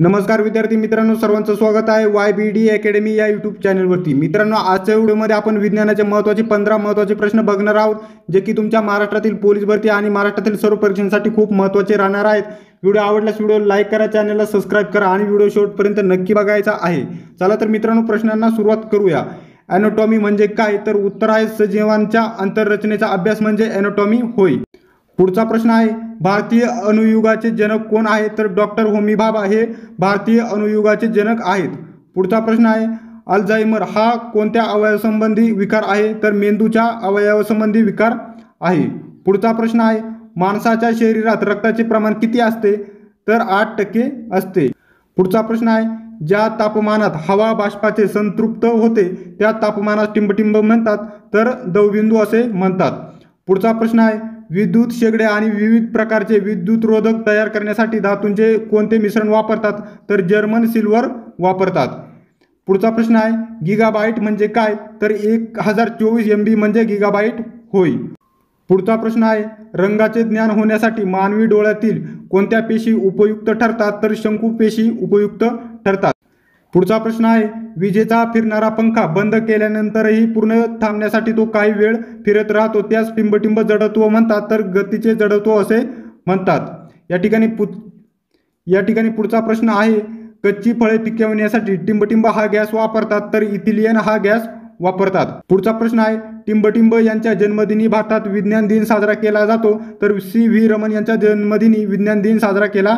नमस्कार विद्यार्थी मित्रांनो सर्वांचं स्वागत आहे वाय बी डी अकॅडमी या यूट्यूब चॅनलवरती मित्रांनो आजच्या व्हिडिओमध्ये आपण विज्ञानाचे महत्त्वाचे पंधरा महत्त्वाचे प्रश्न बघणार आहोत जे की तुमच्या महाराष्ट्रातील पोलीस भरती आणि महाराष्ट्रातील सर्व परीक्षांसाठी खूप महत्त्वाचे राहणार आहेत व्हिडिओ आवडल्यास व्हिडिओ लाईक करा चॅनलला सबस्क्राईब करा आणि व्हिडिओ शेवटपर्यंत नक्की बघायचा आहे चला तर मित्रांनो प्रश्नांना सुरुवात करूया ॲनोटॉमी म्हणजे काय तर उत्तर आहे सजीवांच्या अंतररचनेचा अभ्यास म्हणजे ॲनोटॉमी होय पुढचा प्रश्न आहे भारतीय अनुयुगाचे जनक कोण आहे तर डॉक्टर होमी भाभा हे भारतीय अनुयुगाचे जनक आहेत पुढचा प्रश्न आहे अल्झायमर हा कोणत्या अवयवसंबंधी विकार आहे तर मेंदूच्या अवयवसंबंधी विकार आहे पुढचा प्रश्न आहे माणसाच्या शरीरात रक्ताचे प्रमाण किती असते तर आठ टक्के असते पुढचा प्रश्न आहे ज्या तापमानात हवा बाष्पाचे संतृप्त होते त्या तापमानास टिंबटिंब म्हणतात तर दवबिंदू असे म्हणतात पुढचा प्रश्न आहे विद्युत शेगड्या आणि विविध प्रकारचे विद्युत रोधक तयार करण्यासाठी धातूंचे कोणते मिश्रण वापरतात तर जर्मन सिल्वर वापरतात पुढचा प्रश्न आहे गिगाबाईट म्हणजे काय तर एक हजार चोवीस एम बी म्हणजे गिगाबाईट होय पुढचा प्रश्न आहे रंगाचे ज्ञान होण्यासाठी मानवी डोळ्यातील कोणत्या पेशी उपयुक्त ठरतात तर शंकू पेशी उपयुक्त ठरतात पुढचा प्रश्न आहे विजेचा फिरणारा पंखा बंद केल्यानंतरही पूर्ण थांबण्यासाठी तो काही वेळ फिरत राहतो त्यास टिंबटिंब जडत्व म्हणतात तर गतीचे जडत्व असे म्हणतात या ठिकाणी पु या ठिकाणी पुढचा प्रश्न आहे कच्ची फळे पिकवण्यासाठी टिंबटिंब हा गॅस वापरतात तर इथिलियन हा गॅस वापरतात पुढचा प्रश्न आहे टिंबटिंब यांच्या जन्मदिनी भारतात विज्ञान दिन साजरा केला जातो तर सी व्ही रमन यांच्या जन्मदिनी विज्ञान दिन साजरा केला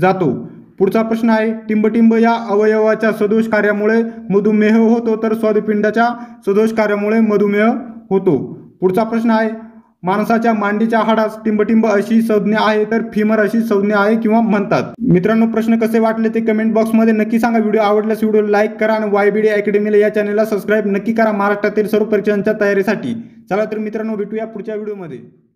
जातो पुढचा प्रश्न आहे टिंबटिंब या अवयवाच्या सदोष कार्यामुळे मधुमेह होतो तर स्वादुपिंडाच्या सदोष कार्यामुळे मधुमेह होतो पुढचा प्रश्न आहे माणसाच्या मांडीच्या हाडास टिंबटिंब अशी संज्ञा आहे तर फिमर अशी संज्ञा आहे किंवा म्हणतात मित्रांनो प्रश्न कसे वाटले ते कमेंट बॉक्समध्ये नक्की सांगा व्हिडिओ आवडल्यास व्हिडिओ लाईक करा आणि वायबीडी अकॅडमीला या चॅनलला सबस्क्राईब नक्की करा महाराष्ट्रातील सर्व परीक्षांच्या तयारीसाठी चला तर मित्रांनो भेटूया पुढच्या व्हिडिओमध्ये